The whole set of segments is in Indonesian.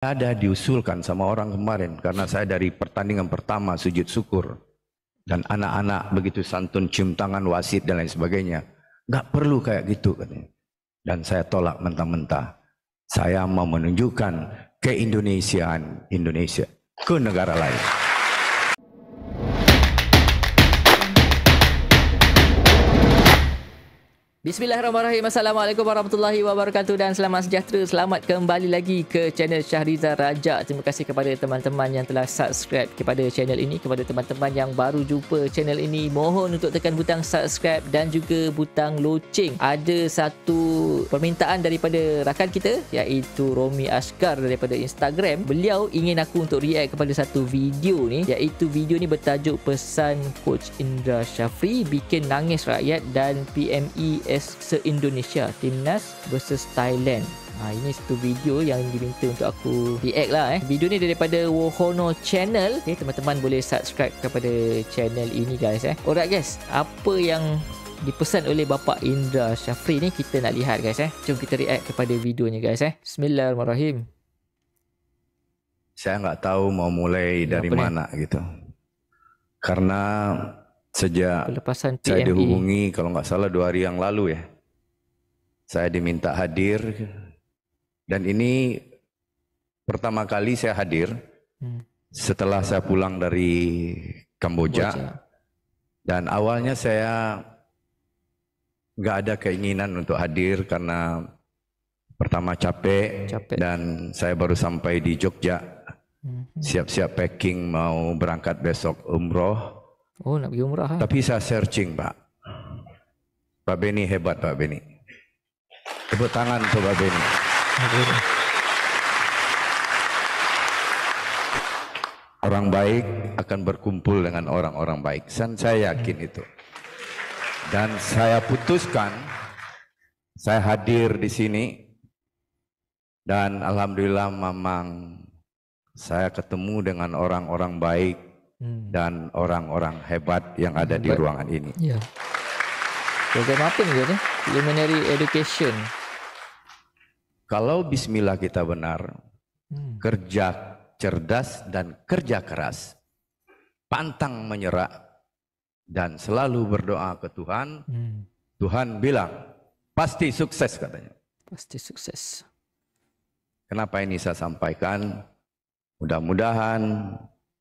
ada diusulkan sama orang kemarin karena saya dari pertandingan pertama sujud syukur dan anak-anak begitu santun cium tangan wasit dan lain sebagainya nggak perlu kayak gitu katanya dan saya tolak mentah-mentah saya mau menunjukkan keindonesiaan Indonesia ke negara lain. Bismillahirrahmanirrahim. Assalamualaikum warahmatullahi wabarakatuh dan selamat sejahtera. Selamat kembali lagi ke channel Syahriza Raja. Terima kasih kepada teman-teman yang telah subscribe kepada channel ini. Kepada teman-teman yang baru jumpa channel ini, mohon untuk tekan butang subscribe dan juga butang loceng. Ada satu permintaan daripada rakan kita iaitu Romi Askar daripada Instagram. Beliau ingin aku untuk react kepada satu video ni iaitu video ni bertajuk pesan Coach Indra Syafri bikin nangis rakyat dan PME Pes se-Indonesia Timnas versus Thailand Ha, ini satu video yang diminta untuk aku react lah eh. Video ni daripada Wohono Channel. Okay, teman-teman boleh subscribe kepada channel ini guys eh. Alright guys, apa yang dipesan oleh bapa Indra Syafri ni kita nak lihat guys eh. Jom kita react kepada videonya guys eh. Bismillahirrahmanirrahim. Saya nggak tahu mau mulai dari apa mana ni? gitu. Karena Sejak pelepasan PMI. saya dihubungi kalau nggak salah dua hari yang lalu ya, saya diminta hadir dan ini pertama kali saya hadir hmm. setelah saya pulang dari Kamboja, Kamboja. dan awalnya saya nggak ada keinginan untuk hadir karena pertama capek, capek. dan saya baru sampai di Jogja hmm. siap-siap packing mau berangkat besok umroh Oh, nak pergi umrah. Ah. Tapi saya searching, Pak. Pak Beni hebat, Pak Beni. Tepuk tangan untuk Pak Beni. Orang baik akan berkumpul dengan orang-orang baik. Dan saya yakin itu. Dan saya putuskan, saya hadir di sini. Dan Alhamdulillah memang saya ketemu dengan orang-orang baik Hmm. dan orang-orang hebat yang ada hebat. di ruangan ini. Ya. Program apa ini? Education. Kalau bismillah kita benar, hmm. kerja cerdas dan kerja keras, pantang menyerah dan selalu berdoa ke Tuhan, hmm. Tuhan bilang pasti sukses katanya. Pasti sukses. Kenapa ini saya sampaikan? Mudah-mudahan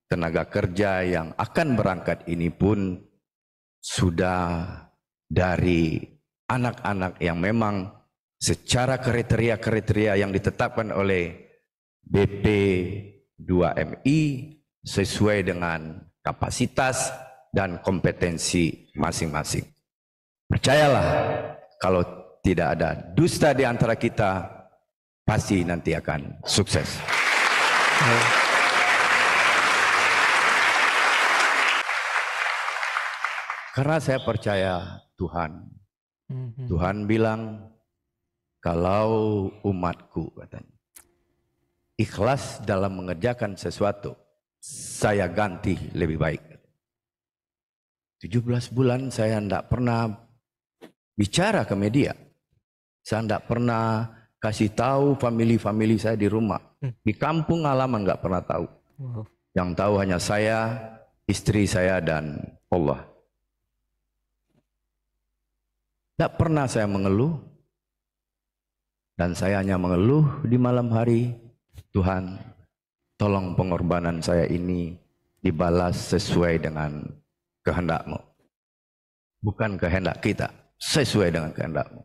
tenaga kerja yang akan berangkat ini pun sudah dari anak-anak yang memang secara kriteria-kriteria yang ditetapkan oleh BP2MI sesuai dengan kapasitas dan kompetensi masing-masing. Percayalah, kalau tidak ada dusta di antara kita, pasti nanti akan sukses. Karena saya percaya Tuhan. Mhm. Tuhan bilang, kalau umatku katanya, ikhlas dalam mengerjakan sesuatu, saya ganti lebih baik. 17 bulan saya tidak pernah bicara ke media. Saya tidak pernah kasih tahu family-family saya di rumah. Hmm. Di kampung halaman nggak pernah tahu. Yang tahu hanya saya, istri saya dan Allah. Tidak pernah saya mengeluh. Dan saya hanya mengeluh di malam hari. Tuhan, tolong pengorbanan saya ini dibalas sesuai dengan kehendakmu. Bukan kehendak kita, sesuai dengan kehendakmu.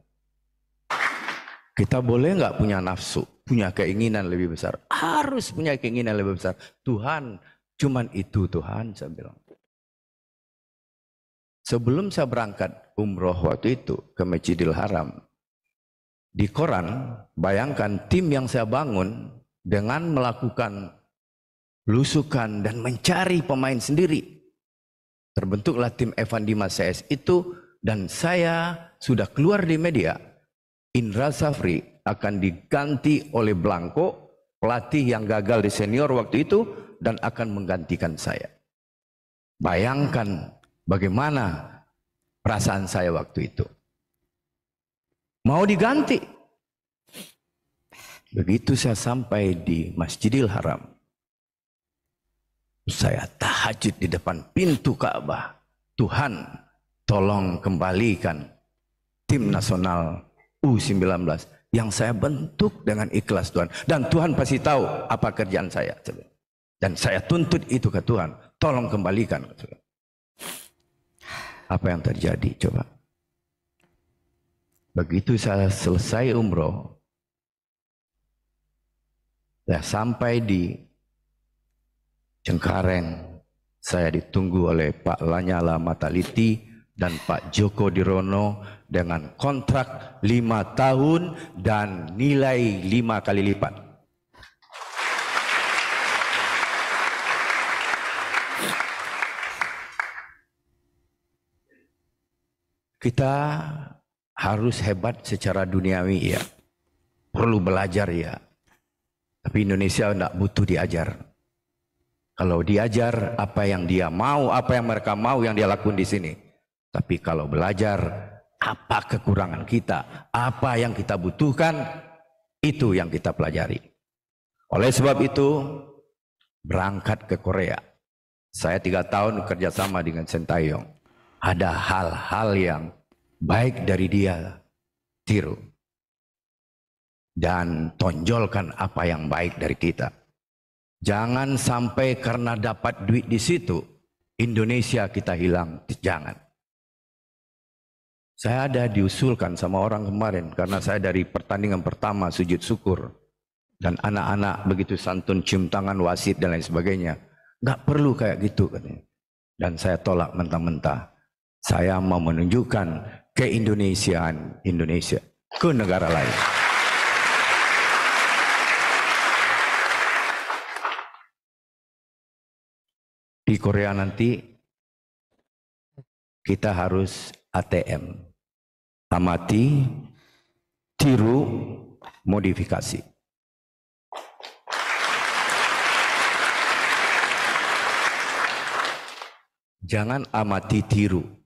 Kita boleh nggak punya nafsu, punya keinginan lebih besar. Harus punya keinginan lebih besar. Tuhan, cuman itu Tuhan, saya bilang. Sebelum saya berangkat, umroh waktu itu ke Masjidil Haram. Di koran, bayangkan tim yang saya bangun dengan melakukan lusukan dan mencari pemain sendiri. Terbentuklah tim Evan Dimas CS itu dan saya sudah keluar di media. Indra Safri akan diganti oleh Blanco, pelatih yang gagal di senior waktu itu dan akan menggantikan saya. Bayangkan bagaimana perasaan saya waktu itu. Mau diganti. Begitu saya sampai di Masjidil Haram. Saya tahajud di depan pintu Ka'bah. Tuhan, tolong kembalikan tim nasional U19 yang saya bentuk dengan ikhlas Tuhan. Dan Tuhan pasti tahu apa kerjaan saya. Dan saya tuntut itu ke Tuhan. Tolong kembalikan. Tuhan apa yang terjadi coba begitu saya selesai umroh saya sampai di Cengkareng, saya ditunggu oleh Pak Lanyala Mataliti dan Pak Joko Dirono dengan kontrak lima tahun dan nilai lima kali lipat. Kita harus hebat secara duniawi ya. Perlu belajar ya. Tapi Indonesia tidak butuh diajar. Kalau diajar apa yang dia mau, apa yang mereka mau yang dia lakukan di sini. Tapi kalau belajar apa kekurangan kita, apa yang kita butuhkan, itu yang kita pelajari. Oleh sebab itu, berangkat ke Korea. Saya tiga tahun kerjasama dengan Sentayong ada hal-hal yang baik dari dia, tiru. Dan tonjolkan apa yang baik dari kita. Jangan sampai karena dapat duit di situ, Indonesia kita hilang. Jangan. Saya ada diusulkan sama orang kemarin karena saya dari pertandingan pertama sujud syukur dan anak-anak begitu santun cium tangan wasit dan lain sebagainya. Gak perlu kayak gitu Dan saya tolak mentah-mentah. Saya mau menunjukkan keindonesiaan Indonesia ke negara lain. Di Korea nanti kita harus ATM. Amati, tiru, modifikasi. Jangan amati tiru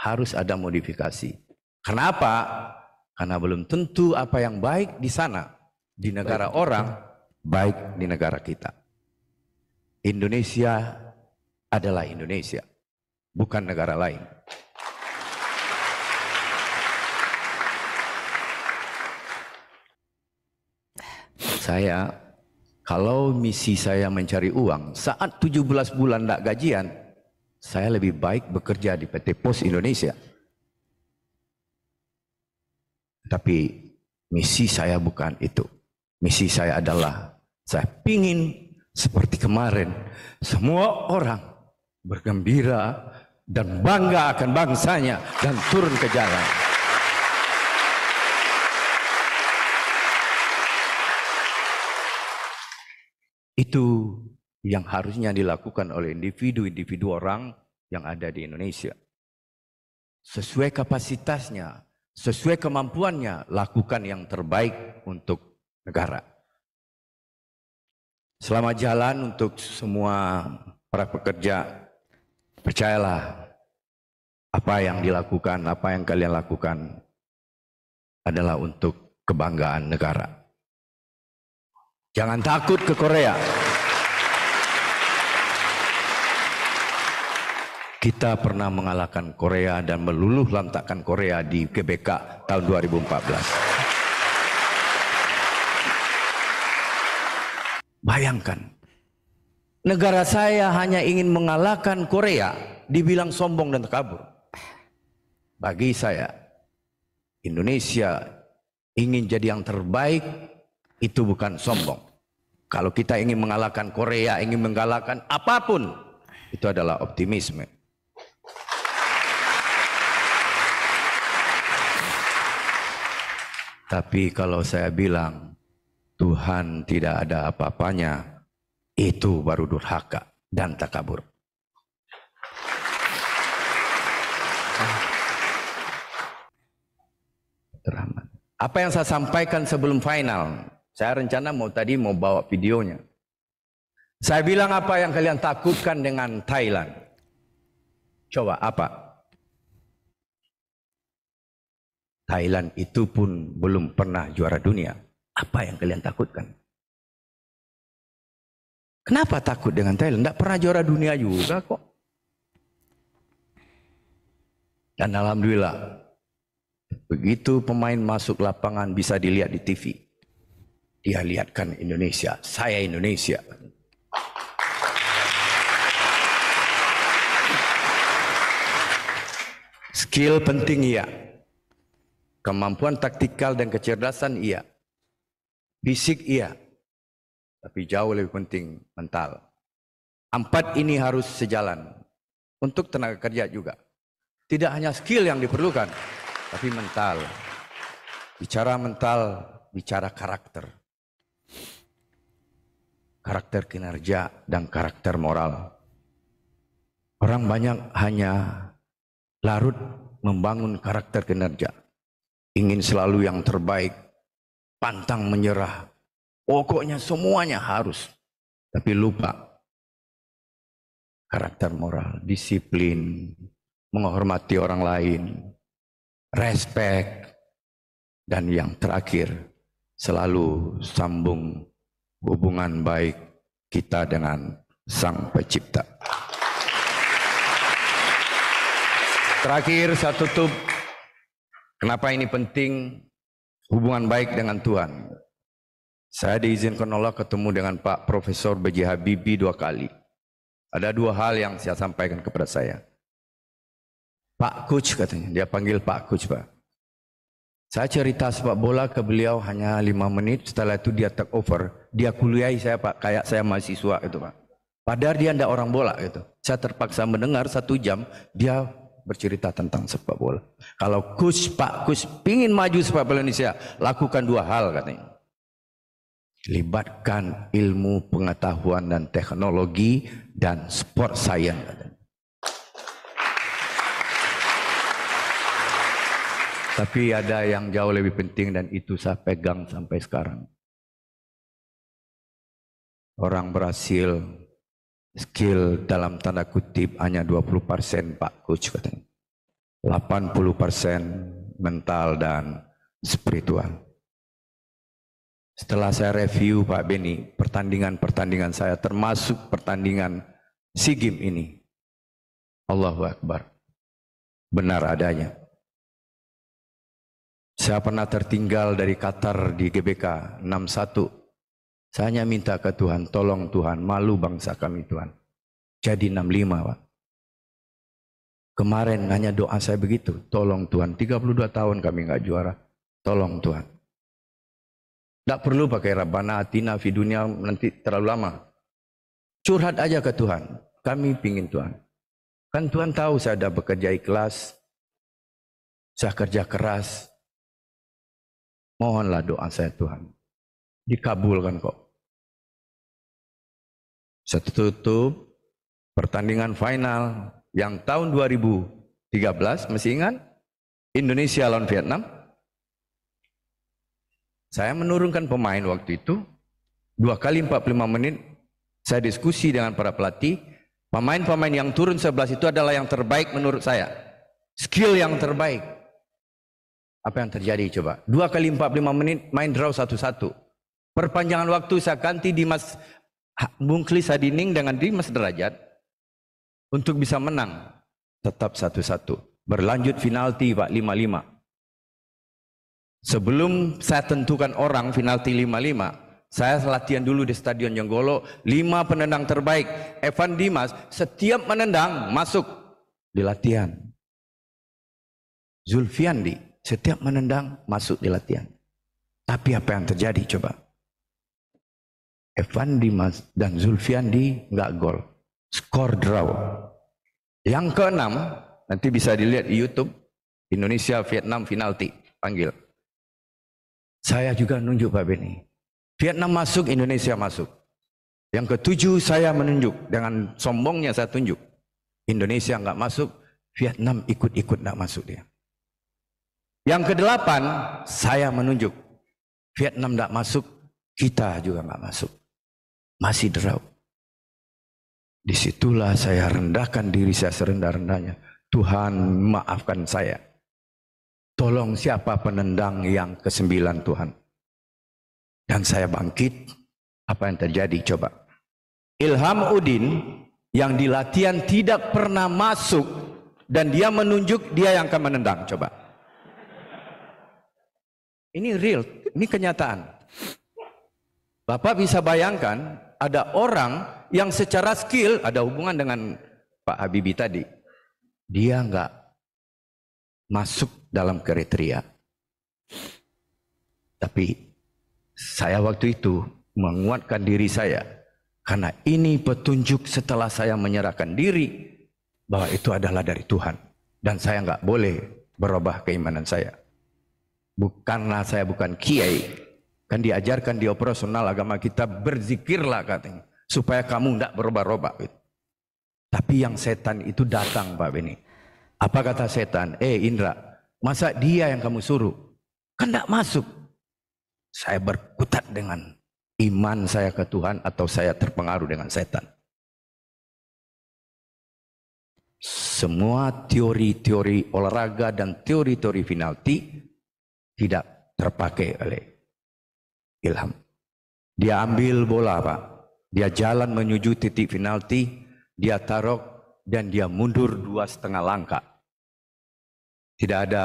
harus ada modifikasi. Kenapa? Karena belum tentu apa yang baik di sana, di negara baik. orang, baik di negara kita. Indonesia adalah Indonesia, bukan negara lain. Saya, kalau misi saya mencari uang, saat 17 bulan tidak gajian, saya lebih baik bekerja di PT Pos Indonesia. Tapi misi saya bukan itu. Misi saya adalah saya pingin seperti kemarin semua orang bergembira dan bangga akan bangsanya dan turun ke jalan. Itu yang harusnya dilakukan oleh individu-individu orang yang ada di Indonesia. Sesuai kapasitasnya, sesuai kemampuannya, lakukan yang terbaik untuk negara. Selama jalan untuk semua para pekerja. Percayalah, apa yang dilakukan, apa yang kalian lakukan adalah untuk kebanggaan negara. Jangan takut ke Korea. Kita pernah mengalahkan Korea dan meluluh lantakkan Korea di GBK tahun 2014. Bayangkan, negara saya hanya ingin mengalahkan Korea, dibilang sombong dan kabur. Bagi saya, Indonesia ingin jadi yang terbaik itu bukan sombong. Kalau kita ingin mengalahkan Korea, ingin menggalakkan apapun, itu adalah optimisme. Tapi kalau saya bilang Tuhan tidak ada apa-apanya, itu baru durhaka dan takabur. Apa yang saya sampaikan sebelum final, saya rencana mau tadi mau bawa videonya. Saya bilang apa yang kalian takutkan dengan Thailand. Coba apa? Thailand itu pun belum pernah juara dunia. Apa yang kalian takutkan? Kenapa takut dengan Thailand? Tidak pernah juara dunia juga kok. Dan alhamdulillah, begitu pemain masuk lapangan bisa dilihat di TV. Dia lihatkan Indonesia, saya Indonesia. Skill penting ya, Kemampuan taktikal dan kecerdasan iya. Fisik iya. Tapi jauh lebih penting mental. Empat ini harus sejalan. Untuk tenaga kerja juga. Tidak hanya skill yang diperlukan, tapi mental. Bicara mental, bicara karakter. Karakter kinerja dan karakter moral. Orang banyak hanya larut membangun karakter kinerja ingin selalu yang terbaik, pantang menyerah. Pokoknya semuanya harus. Tapi lupa karakter moral, disiplin, menghormati orang lain, respect, dan yang terakhir selalu sambung hubungan baik kita dengan Sang Pencipta. Terakhir saya tutup Kenapa ini penting hubungan baik dengan Tuhan? Saya diizinkan Allah ketemu dengan Pak Profesor B.J. Habibie dua kali. Ada dua hal yang saya sampaikan kepada saya. Pak Kuch katanya, dia panggil Pak Kuch Pak. Saya cerita sepak bola ke beliau hanya lima menit, setelah itu dia take over. Dia kuliahi saya Pak, kayak saya mahasiswa gitu Pak. Padahal dia tidak orang bola gitu. Saya terpaksa mendengar satu jam, dia bercerita tentang sepak bola. Kalau Gus Pak Gus pingin maju sepak bola Indonesia, lakukan dua hal katanya. Libatkan ilmu pengetahuan dan teknologi dan sport science katanya. Tapi ada yang jauh lebih penting dan itu saya pegang sampai sekarang. Orang berhasil skill dalam tanda kutip hanya 20% persen Pak Coach katanya. 80% persen mental dan spiritual. Setelah saya review Pak Beni, pertandingan-pertandingan saya termasuk pertandingan SEA Games ini. Allahu Akbar. Benar adanya. Saya pernah tertinggal dari Qatar di GBK 61 saya hanya minta ke Tuhan, tolong Tuhan, malu bangsa kami Tuhan. Jadi 65 Pak. Kemarin hanya doa saya begitu, tolong Tuhan. 32 tahun kami nggak juara, tolong Tuhan. Tidak perlu pakai Rabbana Atina fi nanti terlalu lama. Curhat aja ke Tuhan, kami pingin Tuhan. Kan Tuhan tahu saya ada bekerja ikhlas, saya kerja keras. Mohonlah doa saya Tuhan dikabulkan kok. Satu tutup pertandingan final yang tahun 2013 masih ingat Indonesia lawan Vietnam. Saya menurunkan pemain waktu itu dua kali 45 menit saya diskusi dengan para pelatih pemain-pemain yang turun 11 itu adalah yang terbaik menurut saya skill yang terbaik apa yang terjadi coba dua kali 45 menit main draw satu-satu Perpanjangan waktu saya ganti Dimas Bungkli Sadining dengan Dimas Derajat untuk bisa menang tetap satu-satu. Berlanjut finalti Pak 55. Sebelum saya tentukan orang finalti lima lima, saya latihan dulu di Stadion Jonggolo, lima penendang terbaik. Evan Dimas setiap menendang masuk di latihan. Zulfiandi setiap menendang masuk di latihan. Tapi apa yang terjadi coba? Evan Dimas dan Zulfiandi nggak gol. Skor draw. Yang keenam, nanti bisa dilihat di YouTube Indonesia Vietnam final T. panggil. Saya juga nunjuk Pak Beni. Vietnam masuk, Indonesia masuk. Yang ketujuh saya menunjuk dengan sombongnya saya tunjuk. Indonesia nggak masuk, Vietnam ikut-ikut nggak masuk dia. Yang kedelapan saya menunjuk Vietnam nggak masuk, kita juga nggak masuk masih derau. Disitulah saya rendahkan diri saya serendah-rendahnya. Tuhan maafkan saya. Tolong siapa penendang yang kesembilan Tuhan. Dan saya bangkit. Apa yang terjadi coba. Ilham Udin yang di latihan tidak pernah masuk dan dia menunjuk dia yang akan menendang coba. Ini real, ini kenyataan. Bapak bisa bayangkan ada orang yang secara skill ada hubungan dengan Pak Habibie tadi. Dia nggak masuk dalam kriteria. Tapi saya waktu itu menguatkan diri saya karena ini petunjuk setelah saya menyerahkan diri bahwa itu adalah dari Tuhan dan saya nggak boleh berubah keimanan saya. Bukanlah saya bukan kiai, Kan diajarkan di operasional agama kita berzikirlah katanya. Supaya kamu tidak berubah-ubah. Gitu. Tapi yang setan itu datang Pak Beni. Apa kata setan? Eh Indra, masa dia yang kamu suruh? Kan tidak masuk. Saya berkutat dengan iman saya ke Tuhan atau saya terpengaruh dengan setan. Semua teori-teori olahraga dan teori-teori penalti tidak terpakai oleh ilham. Dia ambil bola Pak. Dia jalan menuju titik penalti. Dia tarok dan dia mundur dua setengah langkah. Tidak ada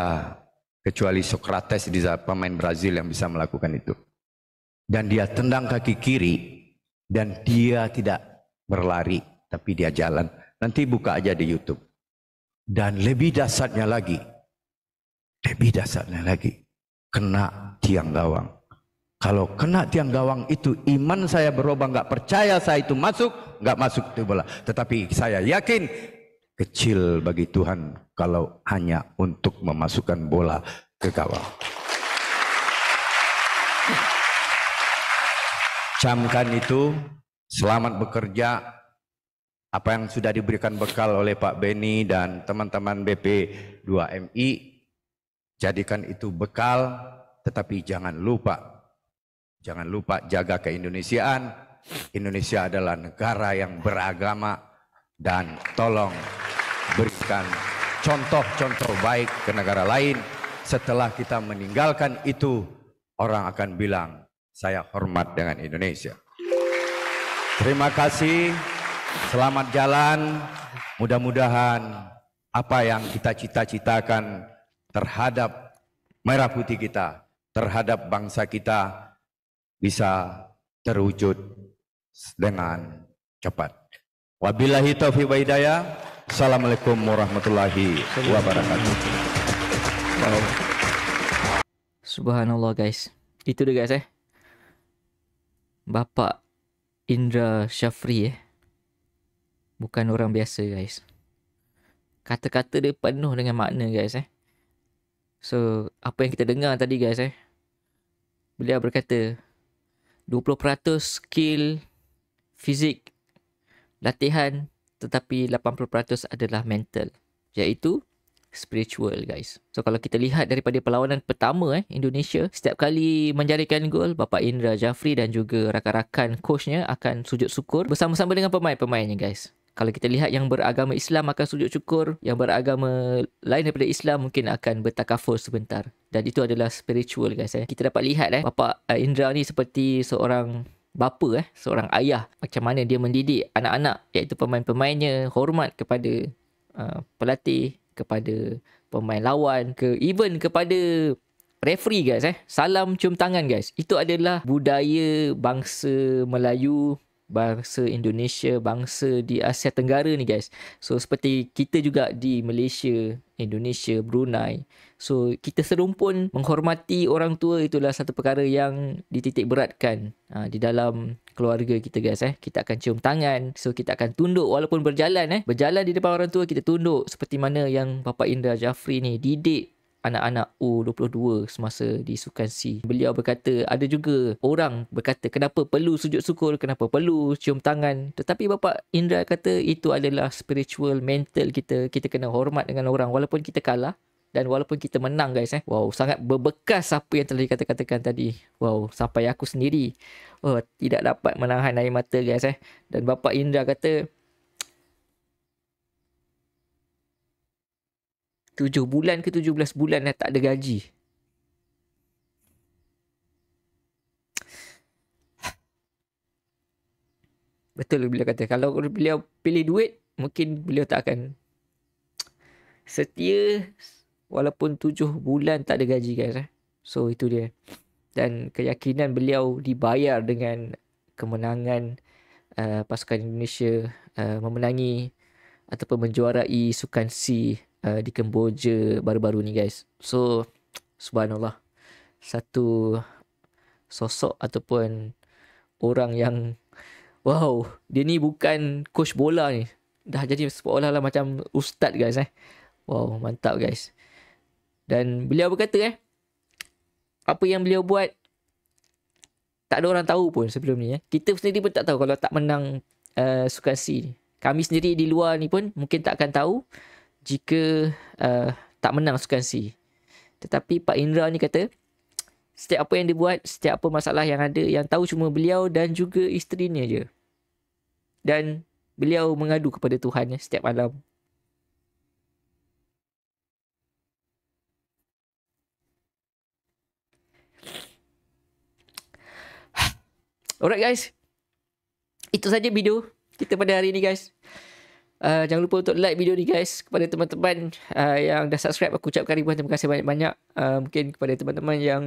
kecuali Socrates di pemain Brazil yang bisa melakukan itu. Dan dia tendang kaki kiri dan dia tidak berlari tapi dia jalan. Nanti buka aja di YouTube. Dan lebih dasarnya lagi, lebih dasarnya lagi, kena tiang gawang. Kalau kena tiang gawang itu iman saya berubah nggak percaya saya itu masuk nggak masuk itu bola. Tetapi saya yakin kecil bagi Tuhan kalau hanya untuk memasukkan bola ke gawang. Camkan itu, selamat bekerja. Apa yang sudah diberikan bekal oleh Pak Beni dan teman-teman BP 2MI, jadikan itu bekal, tetapi jangan lupa Jangan lupa jaga keindonesiaan. Indonesia adalah negara yang beragama dan tolong berikan contoh-contoh baik ke negara lain. Setelah kita meninggalkan itu, orang akan bilang, saya hormat dengan Indonesia. Terima kasih, selamat jalan. Mudah-mudahan apa yang kita cita-citakan terhadap merah putih kita, terhadap bangsa kita, bisa terwujud dengan cepat. Wabillahi taufiq wa hidayah. Assalamualaikum warahmatullahi wabarakatuh. Subhanallah guys. Itu dia guys eh. Bapak Indra Syafri eh. Bukan orang biasa guys. Kata-kata dia penuh dengan makna guys eh. So, apa yang kita dengar tadi guys eh. Beliau berkata, 20% skill fizik latihan tetapi 80% adalah mental iaitu spiritual guys. So kalau kita lihat daripada perlawanan pertama eh Indonesia setiap kali menjarikan gol Bapak Indra Jafri dan juga rakan-rakan coachnya akan sujud syukur bersama-sama dengan pemain-pemainnya guys kalau kita lihat yang beragama Islam akan sujud syukur, yang beragama lain daripada Islam mungkin akan bertakafur sebentar. Dan itu adalah spiritual guys eh. Kita dapat lihat eh bapa eh, Indra ni seperti seorang bapa eh, seorang ayah. Macam mana dia mendidik anak-anak iaitu pemain-pemainnya hormat kepada uh, pelatih, kepada pemain lawan, ke even kepada referee guys eh. Salam cium tangan guys. Itu adalah budaya bangsa Melayu bangsa Indonesia, bangsa di Asia Tenggara ni guys. So seperti kita juga di Malaysia, Indonesia, Brunei. So kita serumpun menghormati orang tua itulah satu perkara yang dititik beratkan ha, di dalam keluarga kita guys eh. Kita akan cium tangan. So kita akan tunduk walaupun berjalan eh. Berjalan di depan orang tua kita tunduk seperti mana yang Bapak Indra Jafri ni didik anak-anak U22 semasa di Sukan C. Beliau berkata ada juga orang berkata kenapa perlu sujud syukur, kenapa perlu cium tangan. Tetapi bapa Indra kata itu adalah spiritual mental kita. Kita kena hormat dengan orang walaupun kita kalah. Dan walaupun kita menang guys eh. Wow, sangat berbekas apa yang telah dikatakan tadi. Wow, sampai aku sendiri oh, tidak dapat menahan air mata guys eh. Dan bapa Indra kata, 7 bulan ke 17 bulan dah tak ada gaji. Betul bila kata. Kalau beliau pilih duit, mungkin beliau tak akan setia walaupun 7 bulan tak ada gaji guys. Eh? So itu dia. Dan keyakinan beliau dibayar dengan kemenangan uh, pasukan Indonesia uh, memenangi ataupun menjuarai sukan C uh, di Kemboja baru-baru ni guys. So subhanallah satu sosok ataupun orang yang wow, dia ni bukan coach bola ni. Dah jadi seolah-olah lah macam ustaz guys eh. Wow, mantap guys. Dan beliau berkata eh apa yang beliau buat tak ada orang tahu pun sebelum ni eh. Kita sendiri pun tak tahu kalau tak menang uh, sukasi ni. Kami sendiri di luar ni pun mungkin tak akan tahu jika uh, tak menang sukan C. Tetapi Pak Indra ni kata, setiap apa yang dia buat, setiap apa masalah yang ada, yang tahu cuma beliau dan juga isteri ni je. Dan beliau mengadu kepada Tuhan ya, setiap malam. Alright guys. Itu saja video kita pada hari ini guys. Uh, jangan lupa untuk like video ni guys kepada teman-teman uh, yang dah subscribe aku ucapkan ribuan terima kasih banyak-banyak uh, mungkin kepada teman-teman yang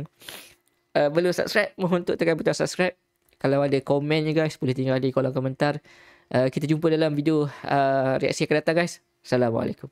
uh, belum subscribe mohon untuk tekan butang subscribe kalau ada komen ya guys boleh tinggal di kolom komentar uh, kita jumpa dalam video uh, reaksi akan datang guys assalamualaikum